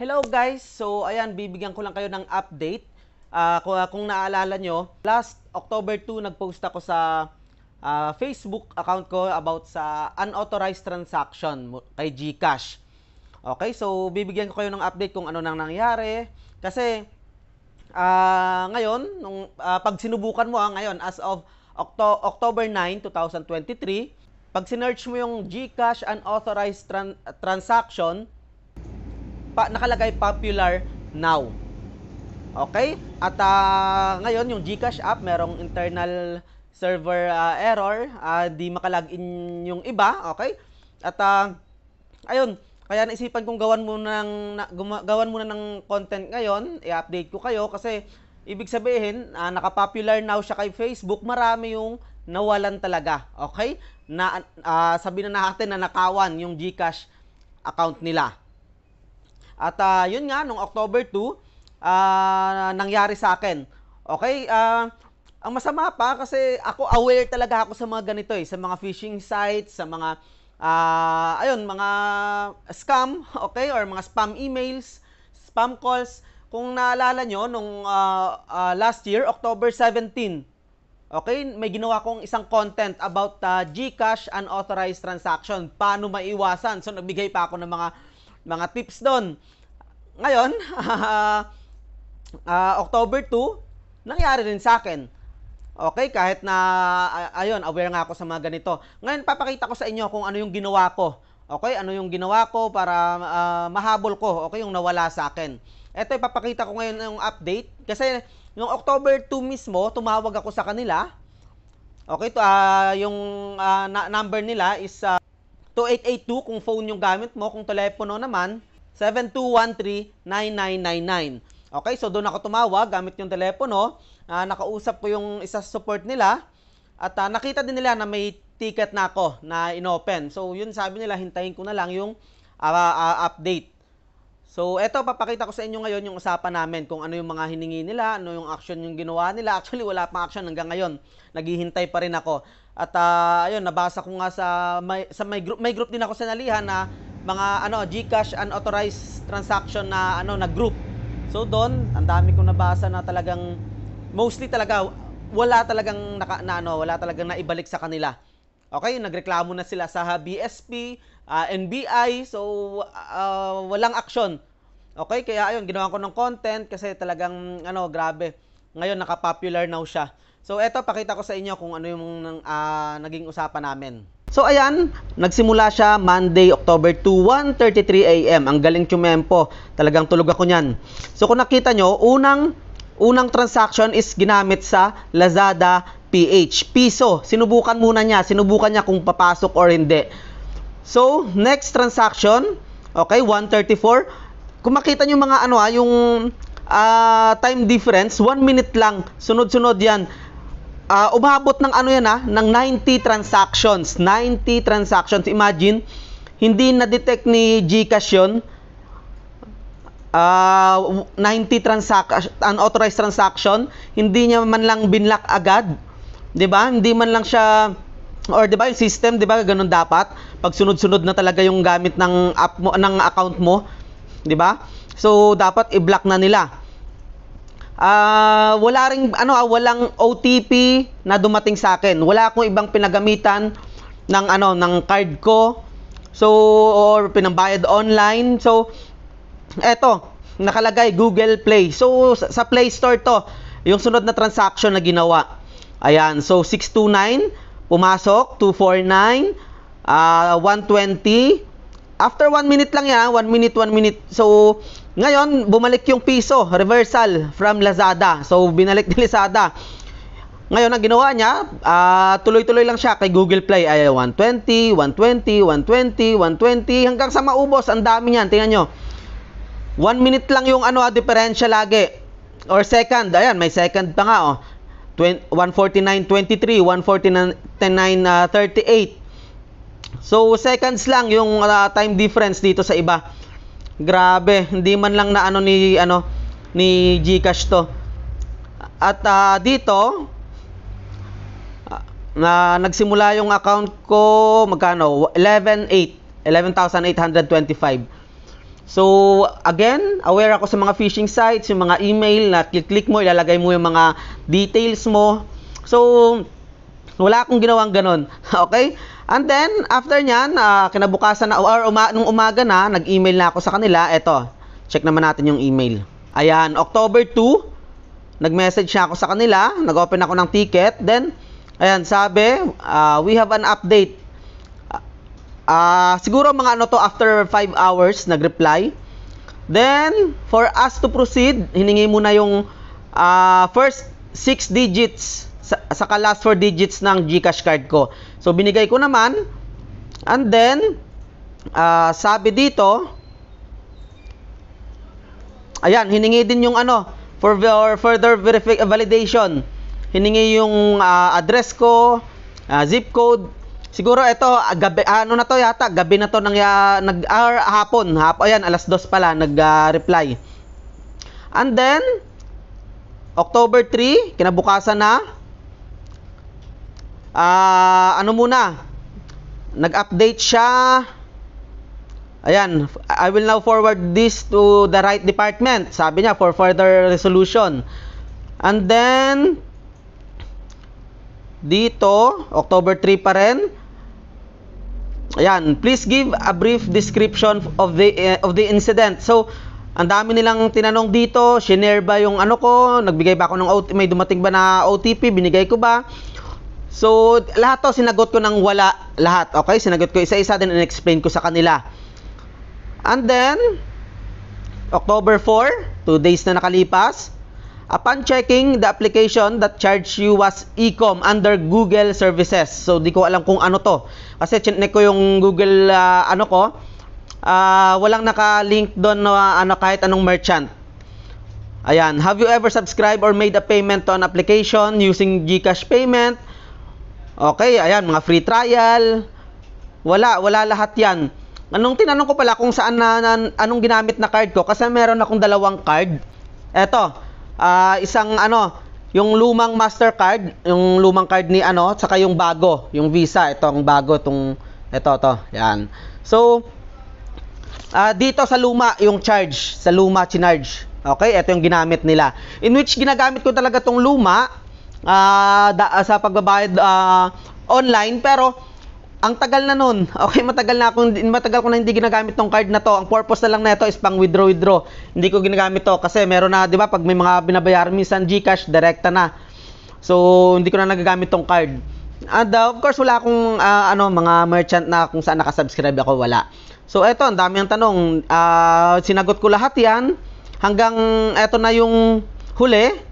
Hello guys! So ayan, bibigyan ko lang kayo ng update. Uh, ah, kung, uh, kung naalala nyo, last October 2, nagpost ako sa uh, Facebook account ko about sa unauthorized transaction kay GCash. Okay, so bibigyan ko kayo ng update kung ano nang nangyari. Kasi uh, ngayon, nung, uh, pag sinubukan mo ah, ngayon, as of Octo- October 9, 2023, pag sinerch mo yung GCash unauthorized tran- transaction, pa, nakalagay popular now. Okay? At uh, ngayon, yung GCash app, merong internal server uh, error, uh, di makalagin yung iba, okay? At uh, ayun, kaya naisipan kong gawan muna ng na, guma, gawan muna ng content ngayon, i-update ko kayo kasi ibig sabihin, uh, nakapopular now siya kay Facebook, marami yung nawalan talaga, okay? Na uh, sabi na natin na nakawan yung GCash account nila. At uh, yun nga, nung October 2, uh, ah, nangyari sa akin. Okay, uh, ang masama pa kasi ako aware talaga ako sa mga ganito eh, sa mga phishing sites, sa mga uh, ayun, mga scam, okay, or mga spam emails, spam calls. Kung naalala nyo, nung uh, uh, last year, October 17, okay, may ginawa kong isang content about uh, GCash unauthorized transaction, paano maiwasan. So, nagbigay pa ako ng mga mga tips doon. Ngayon, uh, October 2, nangyari rin sa akin. Okay, kahit na, ayun, aware nga ako sa mga ganito. Ngayon, papakita ko sa inyo kung ano yung ginawa ko. Okay, ano yung ginawa ko para uh, mahabol ko, okay, yung nawala sa akin. Ito, ipapakita ko ngayon yung update. Kasi, yung October 2 mismo, tumawag ako sa kanila. Okay, to, uh, yung uh, number nila is... Uh, 2882 kung phone yung gamit mo, kung telepono naman, 7213-9999. Okay, so doon ako tumawag gamit yung telepono. Uh, nakausap ko yung isa support nila at uh, nakita din nila na may ticket na ako na inopen. So yun sabi nila, hintayin ko na lang yung uh, uh, update. So, eto, papakita ko sa inyo ngayon yung usapan namin kung ano yung mga hiningi nila, ano yung action yung ginawa nila. Actually, wala pang action hanggang ngayon. Naghihintay pa rin ako. At uh, ayun, nabasa ko nga sa may, sa may group, may group din ako sa Nalihan na mga ano, GCash and authorized transaction na ano na group. So doon, ang dami kong nabasa na talagang mostly talaga wala talagang naka, na, ano, wala talagang naibalik sa kanila Okay, nagreklamo na sila sa BSP, uh, ah, NBI, so uh, walang aksyon. Okay, kaya ayun, ginawa ko ng content kasi talagang ano, grabe. Ngayon nakapopular na siya. So eto, pakita ko sa inyo kung ano yung uh, naging usapan namin. So ayan, nagsimula siya Monday, October 2, 1.33 a.m. Ang galing tumempo. Talagang tulog ako niyan. So kung nakita nyo, unang unang transaction is ginamit sa Lazada PH. Piso, sinubukan muna niya, sinubukan niya kung papasok or hindi. So, next transaction, okay, 134. Kung makita niyo mga ano ha, ah, yung uh, time difference, 1 minute lang. Sunod-sunod 'yan. Uh, umabot ng ano 'yan ha, ng 90 transactions. 90 transactions. Imagine, hindi na-detect ni GCash 'yon. Uh, 90 transaction, unauthorized transaction, hindi niya man lang binlock agad 'Di ba? Hindi man lang siya or 'di ba yung system, 'di ba? Ganun dapat. Pag sunod-sunod na talaga yung gamit ng app mo ng account mo, 'di ba? So dapat i-block na nila. Ah, uh, wala ring ano, ah, walang OTP na dumating sa akin. Wala akong ibang pinagamitan ng ano, ng card ko. So or pinambayad online. So eto, nakalagay Google Play. So sa Play Store to, yung sunod na transaction na ginawa. Ayan, so 629, pumasok, 249, uh, 120. After 1 minute lang yan, 1 minute, 1 minute. So, ngayon, bumalik yung piso, reversal from Lazada. So, binalik ni Lazada. Ngayon, ang ginawa niya, uh, tuloy-tuloy lang siya kay Google Play. Ay, 120, 120, 120, 120, hanggang sa maubos. Ang dami niyan, tingnan nyo. 1 minute lang yung ano, ah, differential lagi. Or second, ayan, may second pa nga, oh. 149.23, 149.38. Uh, so, seconds lang yung uh, time difference dito sa iba. Grabe, hindi man lang na ano ni ano ni GCash to. At uh, dito uh, na nagsimula yung account ko magkano 11.8 11,825 So, again, aware ako sa mga phishing sites, yung mga email na click-click mo, ilalagay mo yung mga details mo. So, wala akong ginawang ganun. okay? And then, after nyan, uh, kinabukasan na, or uma, nung umaga na, nag-email na ako sa kanila. Eto, check naman natin yung email. Ayan, October 2, nag-message na ako sa kanila, nag-open ako ng ticket. Then, ayan, sabi, uh, we have an update Uh, siguro mga ano to, after 5 hours, nagreply. Then, for us to proceed, hiningi muna yung uh, first 6 digits, sa, saka last 4 digits ng Gcash card ko. So, binigay ko naman. And then, uh, sabi dito, ayan, hiningi din yung ano, for further verification. hiningi yung uh, address ko, uh, zip code, Siguro ito, gabi, ano na to yata, gabi na to nang uh, nag hour ah, hapon, hapon ayan alas 2 pala nag-reply. Ah, uh, And then October 3, kinabukasan na uh, ano muna, nag-update siya Ayan, I will now forward this to the right department. Sabi niya, for further resolution. And then, dito, October 3 pa rin, Ayan, please give a brief description of the uh, of the incident. So, ang dami nilang tinanong dito, shinare ba yung ano ko, nagbigay ba ako ng OTP, may dumating ba na OTP, binigay ko ba? So, lahat to sinagot ko ng wala lahat, okay? Sinagot ko isa-isa din and explain ko sa kanila. And then October 4, 2 days na nakalipas, Upon checking the application that charged you was Ecom under Google Services. So di ko alam kung ano to. Kasi chinek ko yung Google uh, ano ko. Uh, walang naka-link doon na uh, ano kahit anong merchant. Ayan, have you ever subscribed or made a payment to an application using GCash payment? Okay, ayan, mga free trial. Wala, wala lahat 'yan. Anong tinanong ko pala kung saan na, na anong ginamit na card ko kasi meron akong dalawang card. Eto, uh, isang ano, yung lumang Mastercard, yung lumang card ni ano, saka yung bago, yung Visa, itong bago, tong ito to, yan. So uh, dito sa luma yung charge, sa luma charge. Okay, ito yung ginamit nila. In which ginagamit ko talaga tong luma uh, da, sa pagbabayad uh, online pero ang tagal na nun. Okay, matagal na akong matagal ko na hindi ginagamit tong card na to. Ang purpose na lang nito is pang withdraw withdraw. Hindi ko ginagamit to kasi meron na, 'di ba, pag may mga binabayaran minsan GCash direkta na. So, hindi ko na nagagamit tong card. And uh, of course, wala akong uh, ano, mga merchant na kung saan nakasubscribe ako, wala. So, eto, ang dami ang tanong. Uh, sinagot ko lahat 'yan hanggang eto na yung huli.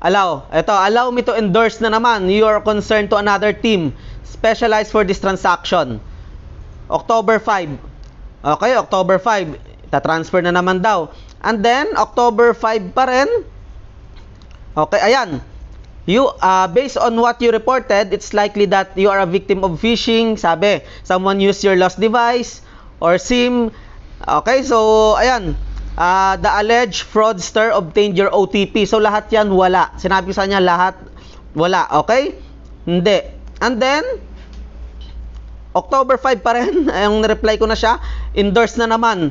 Allow. Ito, allow me to endorse na naman your concern to another team specialized for this transaction. October 5. Okay, October 5. Ta-transfer na naman daw. And then, October 5 pa rin. Okay, ayan. You, uh, based on what you reported, it's likely that you are a victim of phishing. Sabi, someone used your lost device or SIM. Okay, so, ayan uh, the alleged fraudster obtained your OTP. So lahat 'yan wala. Sinabi sa niya lahat wala, okay? Hindi. And then October 5 pa rin, yung reply ko na siya, endorse na naman.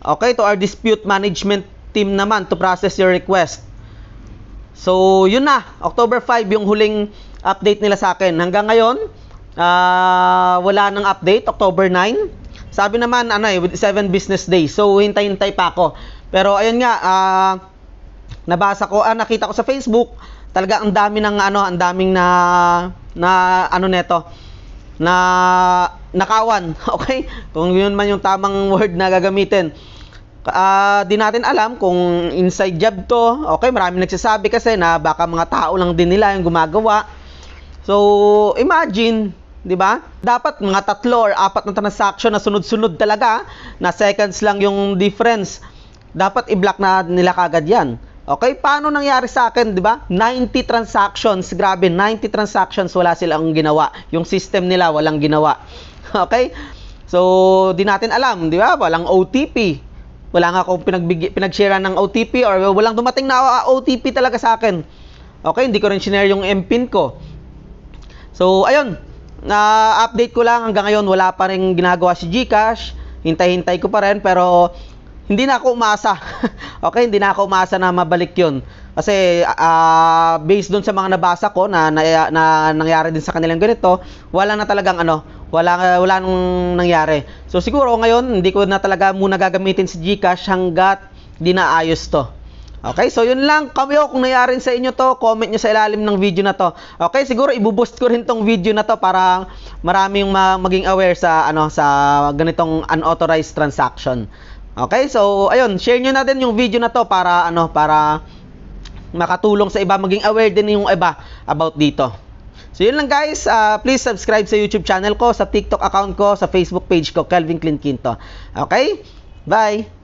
Okay, to our dispute management team naman to process your request. So, yun na, October 5 yung huling update nila sa akin. Hanggang ngayon, uh, wala nang update, October 9. Sabi naman, ano eh, with 7 business days. So, hintay-hintay pa ako. Pero, ayun nga, uh, nabasa ko, ah, nakita ko sa Facebook, talaga ang dami ng ano, ang daming na, na ano neto, na nakawan, okay? Kung yun man yung tamang word na gagamitin. Uh, di natin alam kung inside job to. Okay, marami nagsasabi kasi na baka mga tao lang din nila yung gumagawa. So, imagine, di ba? Dapat mga tatlo or apat na transaction na sunod-sunod talaga, na seconds lang yung difference. Dapat i-block na nila kagad 'yan. Okay, paano nangyari sa akin, 'di ba? 90 transactions, grabe, 90 transactions wala silang ginawa. Yung system nila walang ginawa. Okay? So, di natin alam, 'di ba? Walang OTP. Wala nga akong pinagbig pinag-share ng OTP or walang dumating na OTP talaga sa akin. Okay, hindi ko rin share yung MPIN ko. So, ayun, na uh, update ko lang hanggang ngayon wala pa rin ginagawa si GCash. Hintay-hintay ko pa rin pero hindi na ako umasa. okay, hindi na ako umasa na mabalik 'yon. Kasi uh, based doon sa mga nabasa ko na, na, na nangyari din sa kanilang ganito, wala na talagang ano, wala wala nang nangyari. So siguro ngayon hindi ko na talaga muna gagamitin si GCash hangga't di naayos 'to. Okay, so yun lang. Kami kung nayarin sa inyo to, comment nyo sa ilalim ng video na to. Okay, siguro ibuboost ko rin tong video na to para maraming ma maging aware sa ano sa ganitong unauthorized transaction. Okay, so ayun, share nyo na din yung video na to para ano para makatulong sa iba maging aware din yung iba about dito. So yun lang guys, uh, please subscribe sa YouTube channel ko, sa TikTok account ko, sa Facebook page ko, Kelvin Clint Quinto. Okay? Bye.